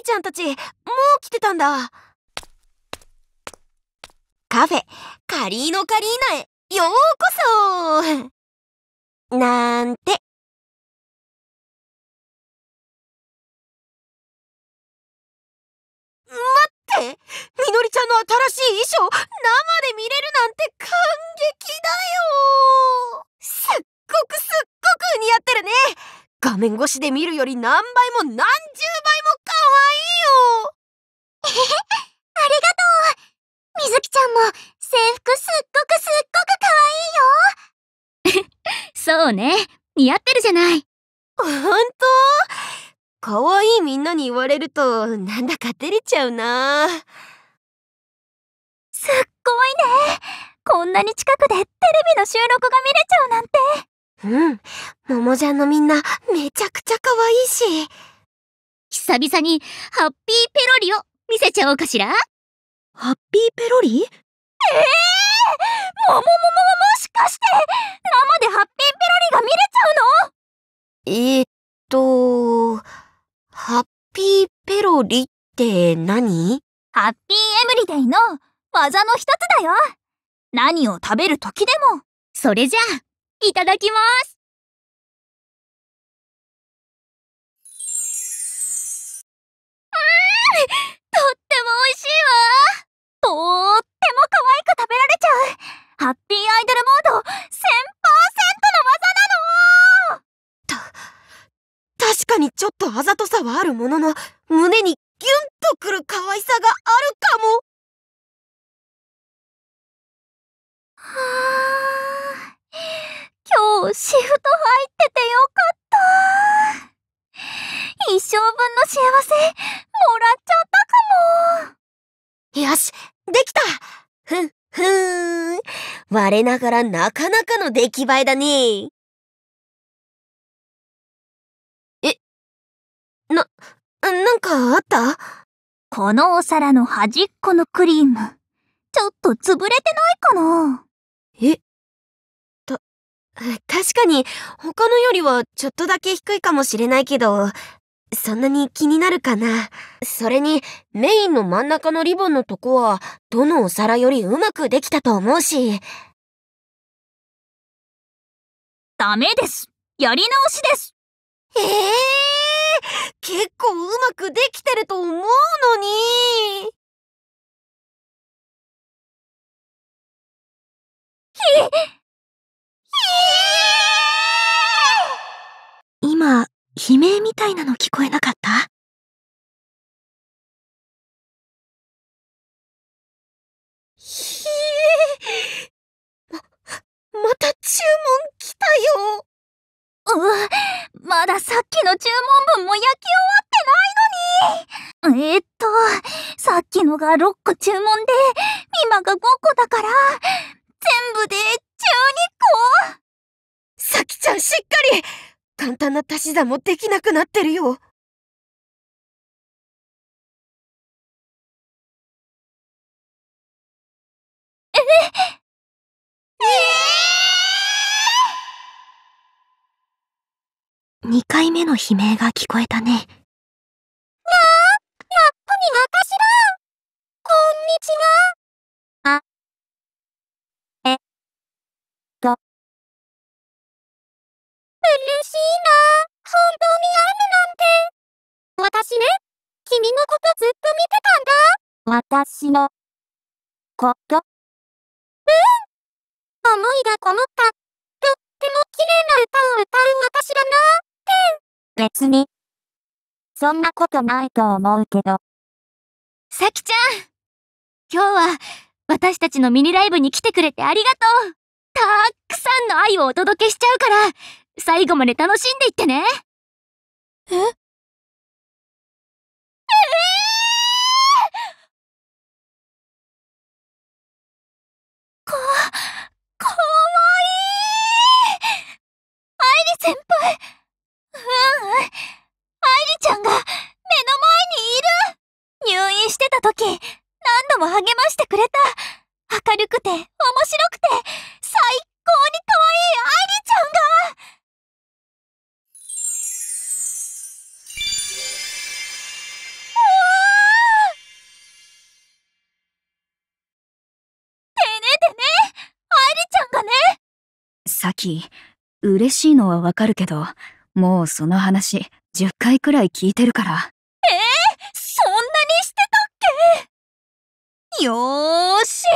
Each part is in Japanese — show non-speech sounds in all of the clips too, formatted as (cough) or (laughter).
ーちゃんたち、もう来てたんだ。カフェ、カリーノカリーナへ、ようこそなんて。待ってみのりちゃんの新しい衣装、生で見れるなんて感激だよすっごくすっごく似合ってるね画面越しで見るより何倍も何十倍も可愛いよえへ (laughs) ありがとうみずきちゃんも制服すっごくすっごく可愛いよ (laughs) そうね似合ってるじゃないほんと可愛いみんなに言われるとなんだか照れちゃうなすっごいねこんなに近くでテレビの収録が見れちゃうなんてうん。ももちゃんのみんな、めちゃくちゃ可愛いし。久々に、ハッピーペロリを見せちゃおうかしらハッピーペロリええー、ももももももしかして、生でハッピーペロリが見れちゃうのえー、っと、ハッピーペロリって何ハッピーエムリデイの技の一つだよ。何を食べる時でも。それじゃあ、いただきますうんとっても美味しいわとっても可愛く食べられちゃうハッピーアイドルモード1000%の技なのた、確かにちょっとあざとさはあるものの、胸にギュンとくる可愛さがあるかもシフト入っててよかった一生分の幸せ、もらっちゃったかもよし、できたふん、ふーん。我ながらなかなかの出来栄えだね。え、な、なんかあったこのお皿の端っこのクリーム、ちょっと潰れてないかなえ (laughs) 確かに他のよりはちょっとだけ低いかもしれないけど、そんなに気になるかな。それにメインの真ん中のリボンのとこはどのお皿よりうまくできたと思うし。ダメです。やり直しです。ええー、結構うまくできてると思うのに。ひっ今、悲鳴みたいなの聞こえなかったひえま、また注文来たようまださっきの注文分も焼き終わってないのにえー、っと、さっきのが6個注文で、今が5個だから、全部で12個さきちゃんしっかり簡単な足し算もできなくなってるよ2回目の悲鳴が聞こえたね。なあ、やっぱり私だこんにちは嬉しいな本当に会えるなんて。私ね、君のことずっと見てたんだ。私の、こと。うん。思いがこもった、とっても綺麗な歌を歌う私だなって。別に、そんなことないと思うけど。さきちゃん、今日は、私たちのミニライブに来てくれてありがとう。たーくさんの愛をお届けしちゃうから、最後まで楽しんでいってねええー、こ、かわいい愛理先輩うん、うん、愛理ちゃんが目の前にいる入院してた時、何度も励ましてくれた。明るくて、しいのはわかるけど、もうその話、10回くらい聞いてるから。ええー、そんなにしてたっけよーし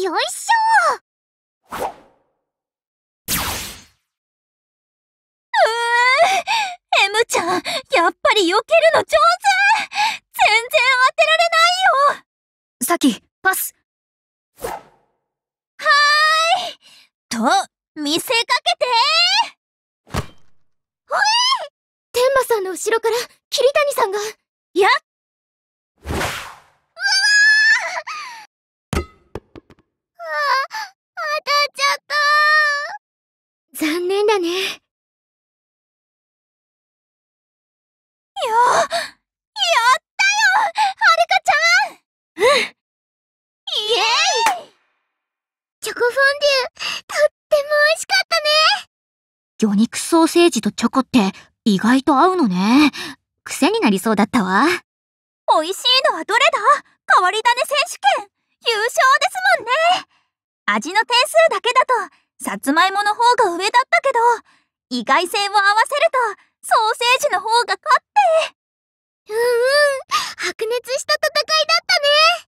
よいしょうーん M ちゃんやっぱり避けるの上手全然当てられないよさきパスはーいと見せかけてほい天馬さんの後ろから桐谷さんがやっ当たっちゃった残念だね。よやったよはるかちゃんうんイエーイチョコフォンデュとっても美味しかったね魚肉ソーセージとチョコって意外と合うのね。癖になりそうだったわ。美味しいのはどれだ変わり種選手権優勝ですもんね味の点数だけだと、さつまいもの方が上だったけど、意外性を合わせると、ソーセージの方が勝って。うんうん、白熱した戦いだっ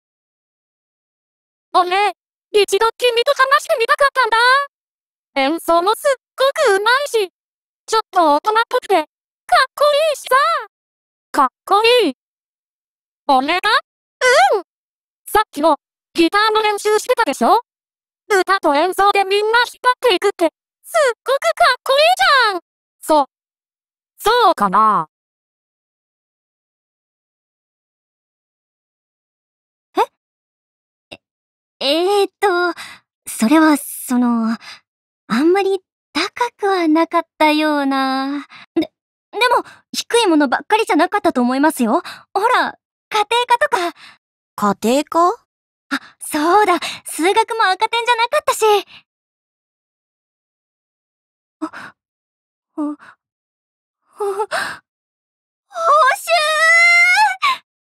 たね。俺、一度君と話してみたかったんだ。演奏もすっごくうまいし、ちょっと大人っぽくて、かっこいいしさ。かっこいい。俺がうん。さっきも、ギターの練習してたでしょ歌と演奏でみんな引っ張っていくって、すっごくかっこいいじゃんそ、そうかなええー、っと、それは、その、あんまり高くはなかったような。で、でも、低いものばっかりじゃなかったと思いますよ。ほら、家庭科とか。家庭科あ、そうだ、数学も赤点じゃなかったし。あ、あ、あ、報酬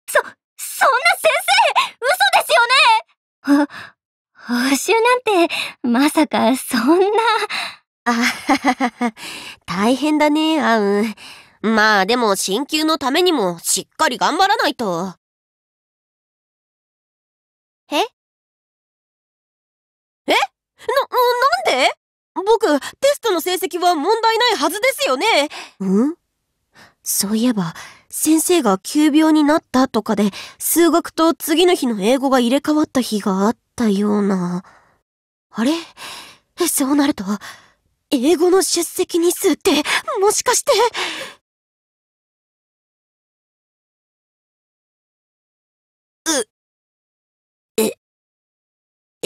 そ、そんな先生嘘ですよね報酬なんて、まさかそんな。あははは、大変だね、あうん。まあでも、進級のためにもしっかり頑張らないと。ええな、なんで僕、テストの成績は問題ないはずですよねうんそういえば、先生が急病になったとかで、数学と次の日の英語が入れ替わった日があったような。あれそうなると、英語の出席日数って、もしかして。う、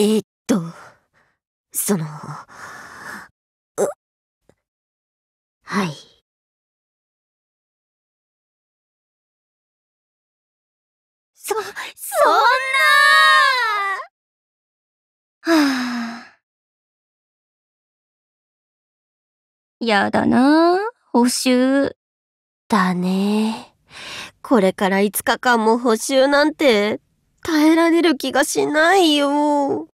えー、っと、その、はい。そ、そんなはあ。やだなぁ、補習。だね。これから5日間も補習なんて耐えられる気がしないよ。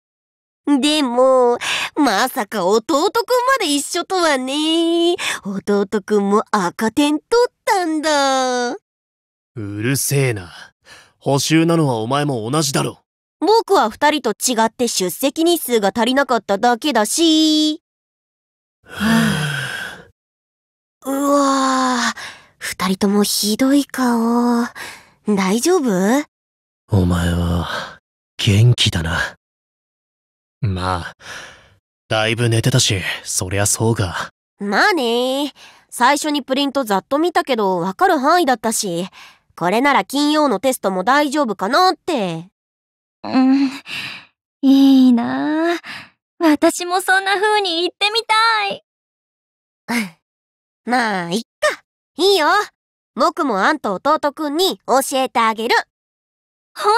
でも、まさか弟くんまで一緒とはね。弟くんも赤点取ったんだ。うるせえな。補習なのはお前も同じだろ。僕は二人と違って出席日数が足りなかっただけだし。はうわぁ、二人ともひどい顔。大丈夫お前は、元気だな。まあ、だいぶ寝てたし、そりゃそうか。まあね。最初にプリントざっと見たけど、わかる範囲だったし、これなら金曜のテストも大丈夫かなって。うん、いいなあ。私もそんな風に言ってみたい。(laughs) まあ、いっか。いいよ。僕もあんと弟くんに教えてあげる。本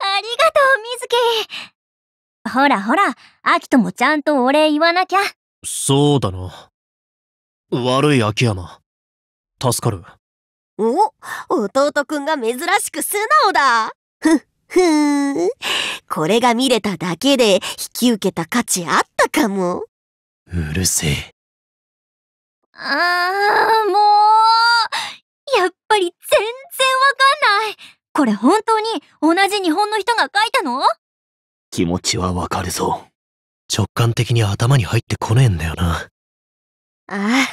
当ありがとう、みずき。ほらほら、アキトもちゃんとお礼言わなきゃ。そうだな。悪い秋山。助かる。お、弟くんが珍しく素直だ。ふっふーん。これが見れただけで引き受けた価値あったかも。うるせえ。あー、もう。やっぱり全然わかんない。これ本当に同じ日本の人が書いたの気持ちはわかるぞ。直感的に頭に入ってこねえんだよな。あ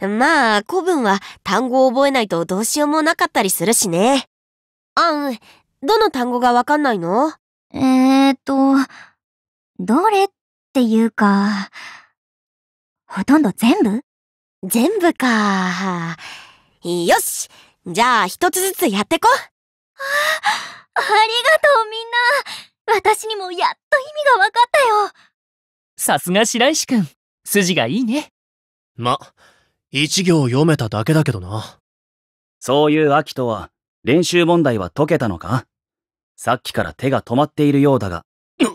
あ、まあ、古文は単語を覚えないとどうしようもなかったりするしね。あん、どの単語がわかんないのえーっと、どれっていうか、ほとんど全部全部か。よしじゃあ一つずつやってこ。あ、ありがとうみんな。私にもやっと意味が分かったよ。さすが白石くん。筋がいいね。ま、一行読めただけだけどな。そういう秋とは、練習問題は解けたのかさっきから手が止まっているようだが。(laughs)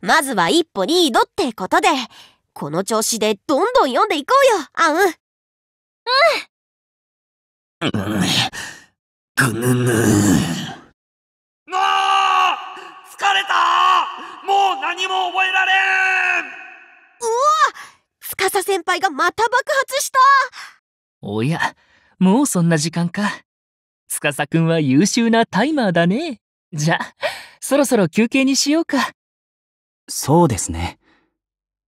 まずは一歩リードってことで、この調子でどんどん読んでいこうよ、あン。うんぐぬぬ疲れたもう何も覚えられんうわ司先輩がまた爆発したおやもうそんな時間か司くんは優秀なタイマーだねじゃそろそろ休憩にしようかそうですね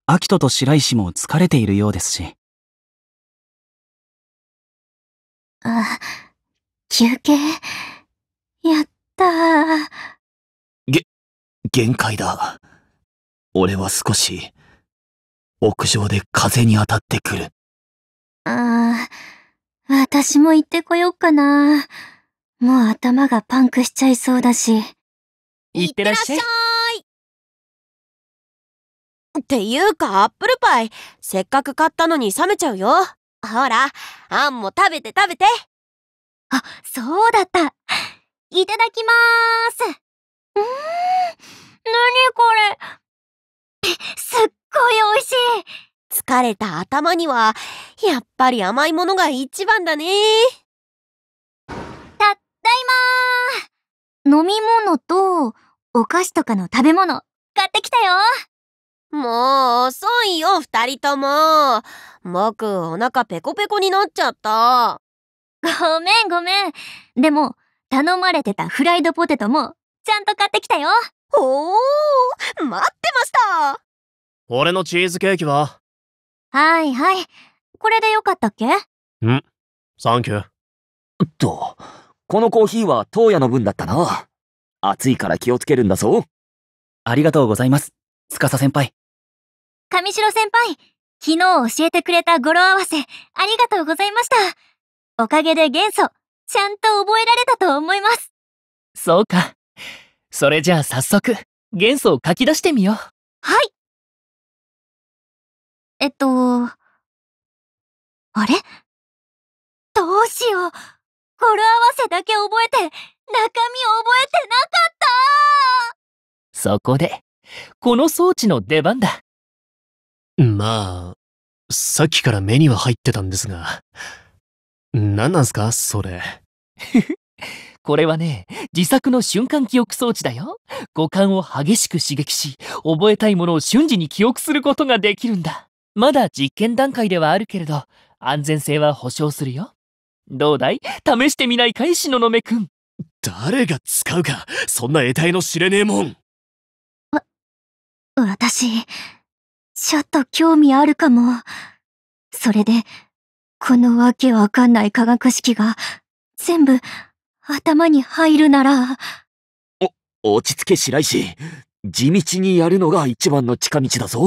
アキトと白石も疲れているようですしあ、休憩。やったー。げ、限界だ。俺は少し、屋上で風に当たってくる。ああ、私も行ってこよっかな。もう頭がパンクしちゃいそうだし。いってらっしゃい。っていうか、アップルパイ、せっかく買ったのに冷めちゃうよ。ほら、あんも食べて食べて。あ、そうだった。いただきまーす。うーん、何これ。すっごい美味しい。疲れた頭には、やっぱり甘いものが一番だね。たったいまー。飲み物と、お菓子とかの食べ物、買ってきたよ。もう遅いよ二人とも僕お腹ペコペコになっちゃったごめんごめんでも頼まれてたフライドポテトもちゃんと買ってきたよおお待ってました俺のチーズケーキははいはいこれでよかったっけんサンキューっとこのコーヒーは当夜の分だったな暑いから気をつけるんだぞありがとうございます司先輩上城先輩、昨日教えてくれた語呂合わせ、ありがとうございました。おかげで元素、ちゃんと覚えられたと思います。そうか。それじゃあ早速、元素を書き出してみよう。はい。えっと、あれどうしよう。語呂合わせだけ覚えて、中身覚えてなかったそこで、この装置の出番だ。まあ、さっきから目には入ってたんですが、何なんすかそれ。(laughs) これはね、自作の瞬間記憶装置だよ。五感を激しく刺激し、覚えたいものを瞬時に記憶することができるんだ。まだ実験段階ではあるけれど、安全性は保証するよ。どうだい試してみないかい、のめくん。誰が使うか、そんな得体の知れねえもん。わ、私、ちょっと興味あるかも。それで、このわけわかんない化学式が、全部、頭に入るなら。お、落ち着け白石。地道にやるのが一番の近道だぞ。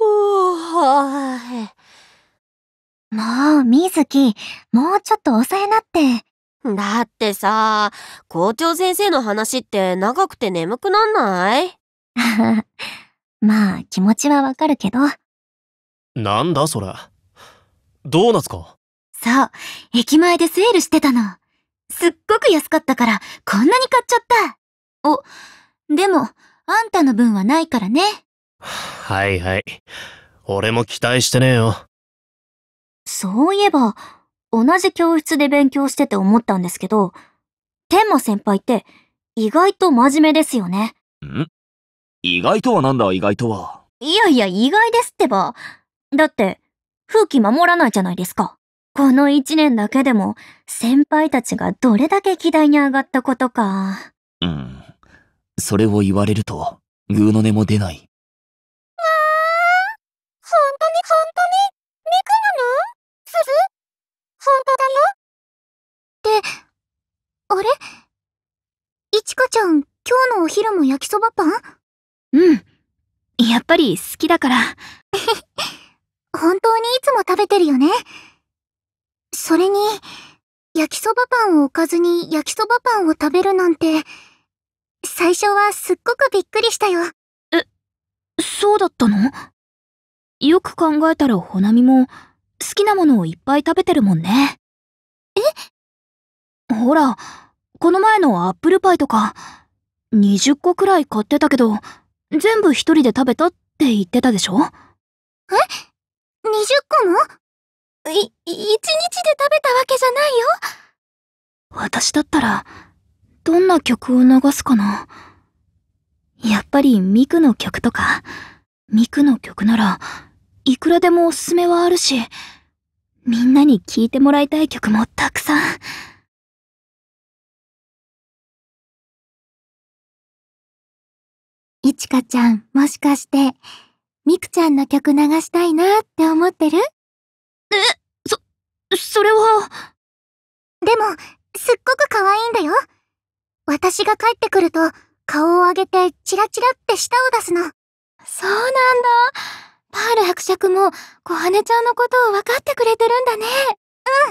もう、みずもうちょっと抑えなって。だってさ、校長先生の話って長くて眠くなんない (laughs) まあ、気持ちはわかるけど。なんだそれ。ドーナツか。そう、駅前でセールしてたの。すっごく安かったから、こんなに買っちゃった。お、でも、あんたの分はないからね。(sighs) はいはい。俺も期待してねえよ。そういえば、同じ教室で勉強してて思ったんですけど、天馬先輩って意外と真面目ですよね。ん意外とはなんだ意外とは。いやいや意外ですってば。だって、風紀守らないじゃないですか。この一年だけでも先輩たちがどれだけ期待に上がったことか。うん。それを言われると、ぐうの音も出ない。本当だよ。って、あれいちかちゃん、今日のお昼も焼きそばパンうん。やっぱり好きだから。(laughs) 本当にいつも食べてるよね。それに、焼きそばパンをおかずに焼きそばパンを食べるなんて、最初はすっごくびっくりしたよ。え、そうだったのよく考えたらほなみも、好きなものをいっぱい食べてるもんね。えほら、この前のアップルパイとか、20個くらい買ってたけど、全部一人で食べたって言ってたでしょえ ?20 個もい、一日で食べたわけじゃないよ。私だったら、どんな曲を流すかな。やっぱりミクの曲とか、ミクの曲なら、いくらでもおすすめはあるし、みんなに聴いてもらいたい曲もたくさん。いちかちゃん、もしかして、みくちゃんの曲流したいなって思ってるえ、そ、それは。でも、すっごく可愛いんだよ。私が帰ってくると、顔を上げてチラチラって舌を出すの。そうなんだ。パール伯爵も小羽ちゃんのことを分かってくれてるんだね。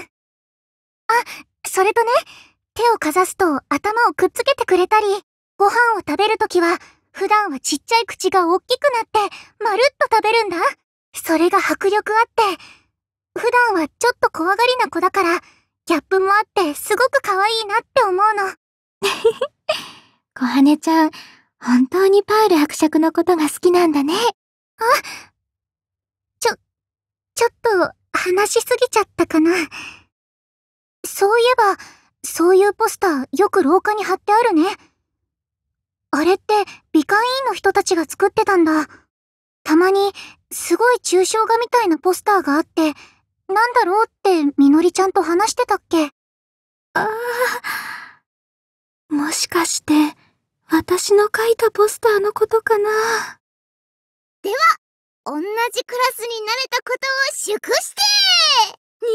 うん。あ、それとね、手をかざすと頭をくっつけてくれたり、ご飯を食べるときは普段はちっちゃい口が大きくなってまるっと食べるんだ。それが迫力あって、普段はちょっと怖がりな子だから、ギャップもあってすごく可愛いなって思うの。(laughs) 小羽ちゃん、本当にパール伯爵のことが好きなんだね。あ、ちょっと話しすぎちゃったかな。そういえば、そういうポスターよく廊下に貼ってあるね。あれって美観委員の人たちが作ってたんだ。たまにすごい抽象画みたいなポスターがあって、なんだろうってみのりちゃんと話してたっけ。ああ、もしかして私の書いたポスターのことかな。では、同じクラスになれたことを祝して2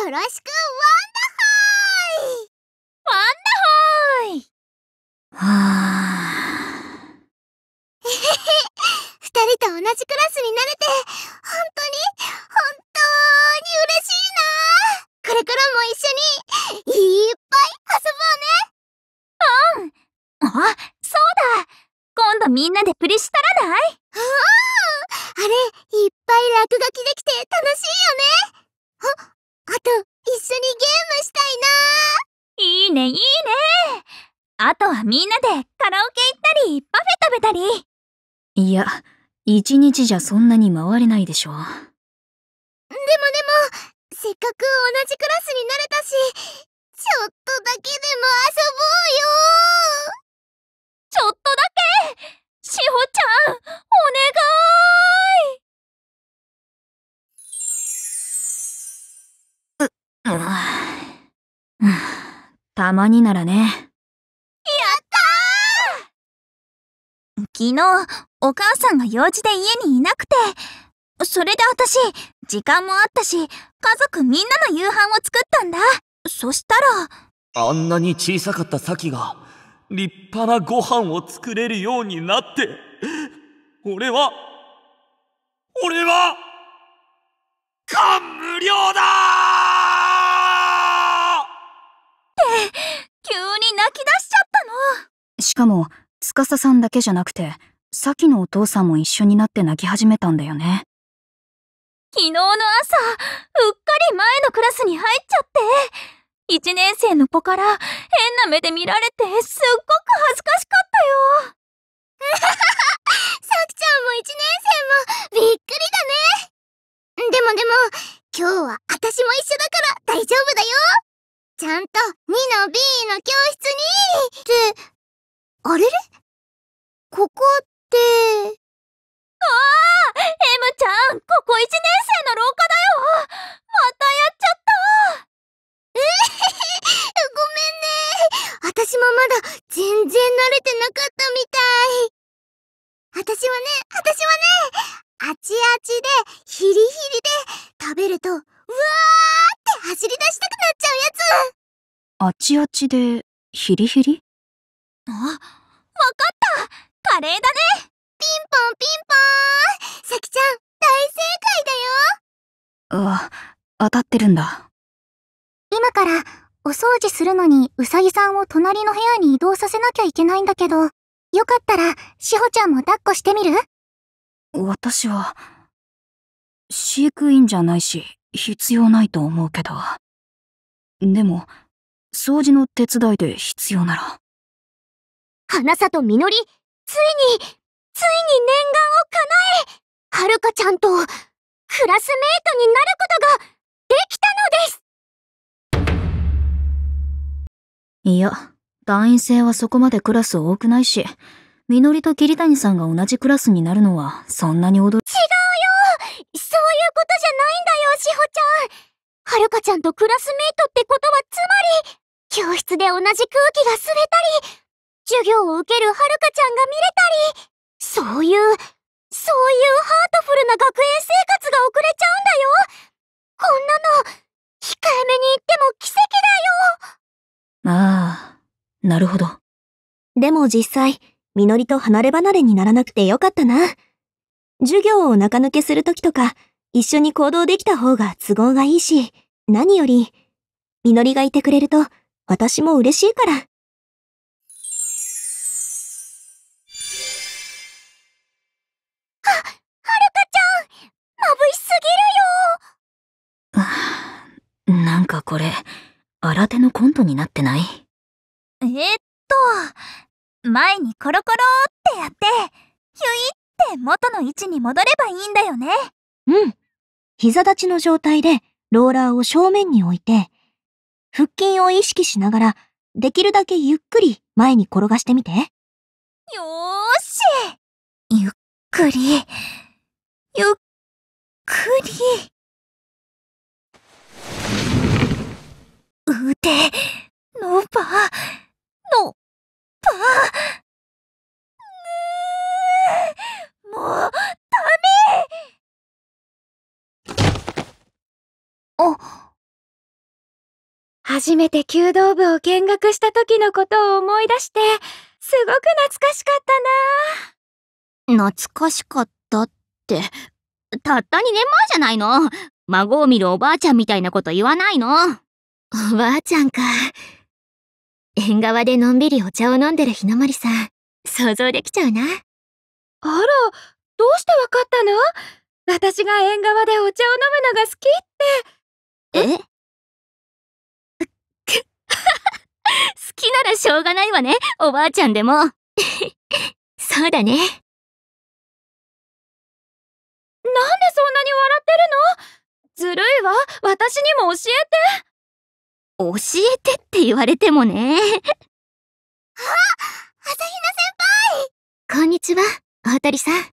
年生もよろしくワンダホイワンダホイはあえへへ2人と同じクラスになれて本当に本当に嬉しいなこれからも一緒にいっぱい遊ぼうねうんあそうだ今度みんなでプリシタらないああれ、いっぱい落書きできて楽しいよねあ、あと、一緒にゲームしたいないいね、いいねあとはみんなでカラオケ行ったり、パフェ食べたりいや、一日じゃそんなに回れないでしょでもでも、せっかく同じクラスになれたし、ちょっとだけでも遊ぼうよたまにならね。やったー昨日、お母さんが用事で家にいなくて、それで私、時間もあったし、家族みんなの夕飯を作ったんだ。そしたら、あんなに小さかった咲が、立派なご飯を作れるようになって、俺は、俺は、感無量だ急に泣き出しちゃったのしかも司さんだけじゃなくてさきのお父さんも一緒になって泣き始めたんだよね昨日の朝うっかり前のクラスに入っちゃって1年生の子から変な目で見られてすっごく恥ずかしかったよ (laughs) さきちゃんも1年生もびっくりだねでもでも今日は私も一緒だから大丈夫だよちゃんと2の B の教室にって、あれれここって。ああ !M ちゃん、ここ1年生の廊下だよまたやっちゃったえごめんね。私もまだ全然慣れてなかったみたい。私はね、私はね、あちあちで、ヒリヒリで、食べると、うわー走り出したくなっちゃうやつあちあちでヒリヒリあ、わかったカレーだねピンポンピンポーンさきちゃん大正解だよあ、当たってるんだ今からお掃除するのにうさぎさんを隣の部屋に移動させなきゃいけないんだけどよかったらしほちゃんも抱っこしてみる私は飼育員じゃないし必要ないと思うけど。でも、掃除の手伝いで必要なら。花里みのり、ついに、ついに念願を叶え、はるかちゃんと、クラスメイトになることが、できたのですいや、団員制はそこまでクラス多くないし、みのりと桐谷さんが同じクラスになるのはそんなに驚違うよそういうことじゃないんだよしほちゃんはるかちゃんとクラスメイトってことはつまり教室で同じ空気が吸れたり授業を受けるはるかちゃんが見れたりそういうそういうハートフルな学園生活が遅れちゃうんだよこんなの控えめに言っても奇跡だよああなるほどでも実際みのりと離れ離れにならなくてよかったな。授業を中抜けするときとか、一緒に行動できた方が都合がいいし、何より、みのりがいてくれると、私も嬉しいから。は、はるるかちゃんしすぎよなんかこれ、新手のコントになってないえっと、前にコロコロってやって、ひゅいって元の位置に戻ればいいんだよね。うん。膝立ちの状態でローラーを正面に置いて、腹筋を意識しながら、できるだけゆっくり前に転がしてみて。よーしゆっくり、ゆっくり。腕、伸ば、もうダメあ初めて弓道部を見学した時のことを思い出してすごく懐かしかったな懐かしかったってたった2年前じゃないの孫を見るおばあちゃんみたいなこと言わないのおばあちゃんか縁側でのんびりお茶を飲んでる日の森さん、想像できちゃうな。あら、どうしてわかったの私が縁側でお茶を飲むのが好きって。え (laughs) 好きならしょうがないわね、おばあちゃんでも。(laughs) そうだね。なんでそんなに笑ってるのずるいわ、私にも教えて。教えてって言われてもね。(laughs) あ朝比奈先輩こんにちは、大鳥さん。えー、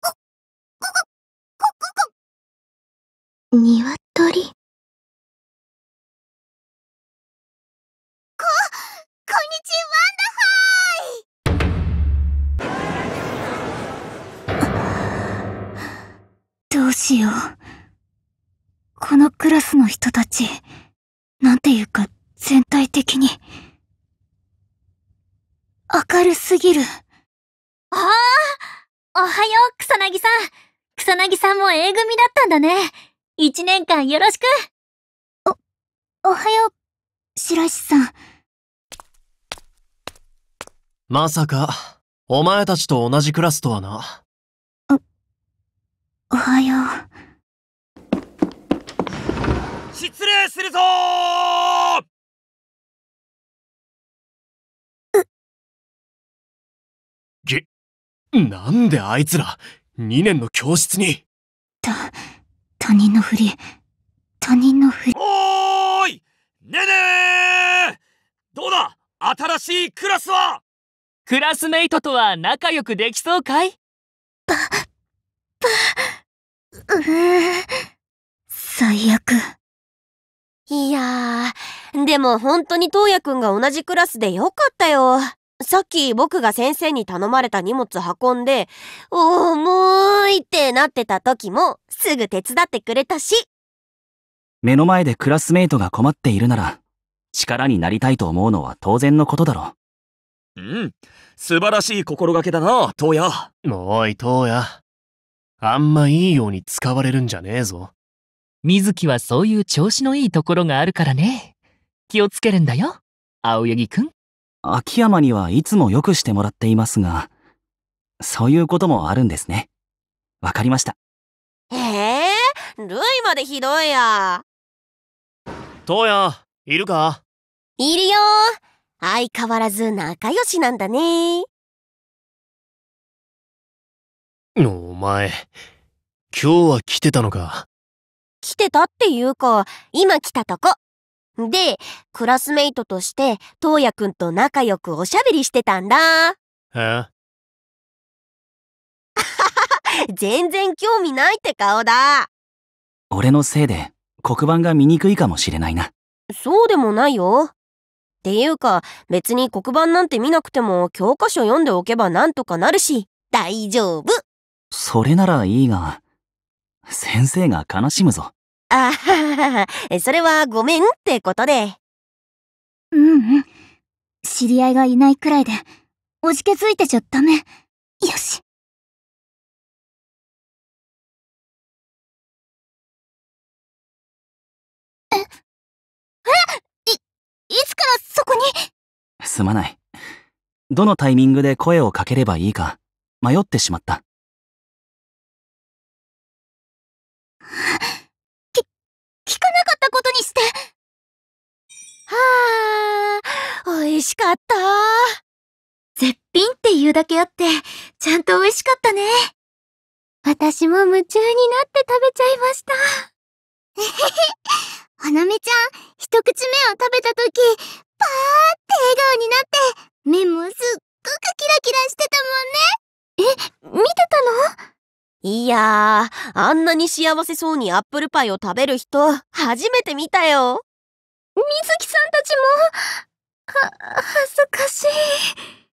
こ、こ、こ、こ、んにちはワンダハイどうしよう。このクラスの人たち、なんていうか全体的に、明るすぎる。ああおはよう、草薙さん草薙さんも A 組だったんだね一年間よろしくお、おはよう、白石さん。まさか、お前たちと同じクラスとはな。お、おはよう。失礼するぞげ、なんであいつら、2年の教室に。た、他人のふり、他人のふり。おーいねねえどうだ新しいクラスはクラスメイトとは仲良くできそうかいば、ば、うー最悪。いやー、でも本当に東也くんが同じクラスでよかったよ。さっき僕が先生に頼まれた荷物運んで、重いってなってた時もすぐ手伝ってくれたし。目の前でクラスメイトが困っているなら、力になりたいと思うのは当然のことだろう。うん、素晴らしい心がけだな、東也。おい、東也。あんまいいように使われるんじゃねえぞ。水木はそういう調子のいいところがあるからね。気をつけるんだよ、青柳くん。秋山にはいつもよくしてもらっていますが、そういうこともあるんですね。わかりました。ええー、ルイまでひどいや。トヤ、いるかいるよ。相変わらず仲良しなんだね。お前、今日は来てたのか。来てたっていうか、今来たとこ。で、クラスメイトとして、東ヤくんと仲良くおしゃべりしてたんだ。え (laughs) 全然興味ないって顔だ。俺のせいで、黒板が見にくいかもしれないな。そうでもないよ。っていうか、別に黒板なんて見なくても、教科書読んでおけばなんとかなるし、大丈夫。それならいいが、先生が悲しむぞ。あははは、それはごめんってことで。ううん。知り合いがいないくらいで、おじけづいてちゃダメ。よし。え、え、い、いつからそこにすまない。どのタイミングで声をかければいいか、迷ってしまった。美味しかった。絶品って言うだけあって、ちゃんと美味しかったね。私も夢中になって食べちゃいました。えへへ。花芽ちゃん、一口目を食べた時、パーって笑顔になって、目もすっごくキラキラしてたもんね。え、見てたのいやー、あんなに幸せそうにアップルパイを食べる人、初めて見たよ。みずきさんたちも、は、恥ずかしい。